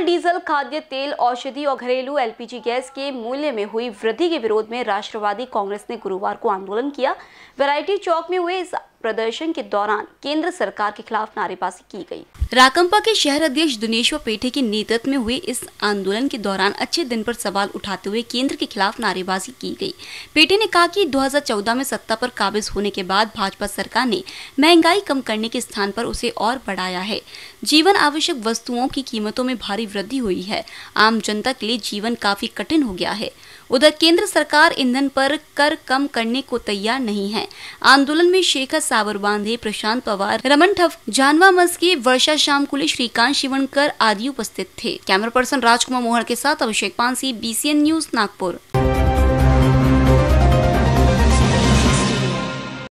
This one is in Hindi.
पेट्रोल डीजल खाद्य तेल औषधि और घरेलू एलपीजी गैस के मूल्य में हुई वृद्धि के विरोध में राष्ट्रवादी कांग्रेस ने गुरुवार को आंदोलन किया वैरायटी चौक में हुए इस प्रदर्शन के दौरान केंद्र सरकार के खिलाफ नारेबाजी की गई। राकंपा के शहर अध्यक्ष दुनेश्वर पेठे के नेतृत्व में हुए इस आंदोलन के दौरान अच्छे दिन पर सवाल उठाते हुए केंद्र के खिलाफ नारेबाजी की गई। पेठे ने कहा कि 2014 में सत्ता पर काबिज होने के बाद भाजपा सरकार ने महंगाई कम करने के स्थान पर उसे और बढ़ाया है जीवन आवश्यक वस्तुओं की कीमतों में भारी वृद्धि हुई है आम जनता के लिए जीवन काफी कठिन हो गया है उधर केंद्र सरकार ईंधन पर कर कम करने को तैयार नहीं है आंदोलन में शेखर सावर बांधे प्रशांत पवार रमन ठप जानवा मस्की वर्षा कुले श्रीकांत शिवनकर आदि उपस्थित थे कैमरा पर्सन राजकुमार मोहन के साथ अभिषेक पांसी बीसीएन न्यूज नागपुर